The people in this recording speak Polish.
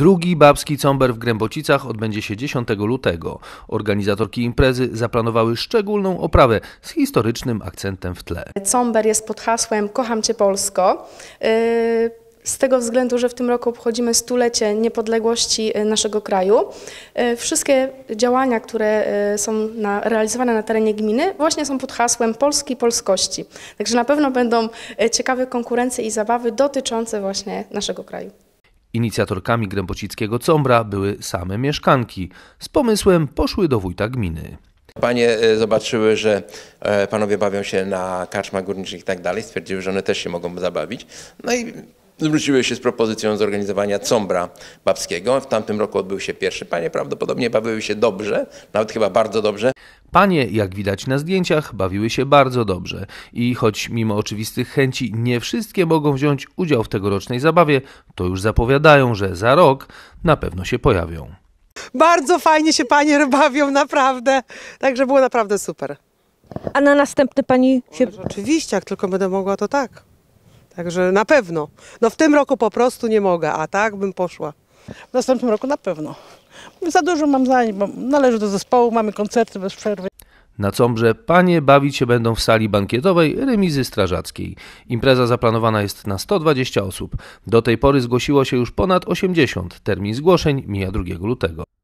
Drugi babski comber w Grębocicach odbędzie się 10 lutego. Organizatorki imprezy zaplanowały szczególną oprawę z historycznym akcentem w tle. Comber jest pod hasłem Kocham Cię Polsko. Y, z tego względu, że w tym roku obchodzimy stulecie niepodległości y, naszego kraju. Y, wszystkie działania, które są na, realizowane na terenie gminy, właśnie są pod hasłem Polski Polskości. Także na pewno będą ciekawe konkurencje i zabawy dotyczące właśnie naszego kraju. Inicjatorkami Grębocickiego Combra były same mieszkanki. Z pomysłem poszły do wójta gminy. Panie e, zobaczyły, że e, panowie bawią się na karczmach górniczych i tak dalej, stwierdziły, że one też się mogą zabawić. No i zwróciły się z propozycją zorganizowania Combra Babskiego. W tamtym roku odbył się pierwszy. Panie prawdopodobnie bawiły się dobrze, nawet chyba bardzo dobrze. Panie, jak widać na zdjęciach, bawiły się bardzo dobrze. I choć mimo oczywistych chęci nie wszystkie mogą wziąć udział w tegorocznej zabawie, to już zapowiadają, że za rok na pewno się pojawią. Bardzo fajnie się panie bawią, naprawdę. Także było naprawdę super. A na następny pani się... Oczywiście, jak tylko będę mogła, to tak. Także na pewno. No w tym roku po prostu nie mogę, a tak bym poszła. W następnym roku na pewno. Za dużo mam zajęć, bo należy do zespołu, mamy koncerty bez przerwy. Na Combrze panie bawić się będą w sali bankietowej remizy strażackiej. Impreza zaplanowana jest na 120 osób. Do tej pory zgłosiło się już ponad 80. Termin zgłoszeń mija 2 lutego.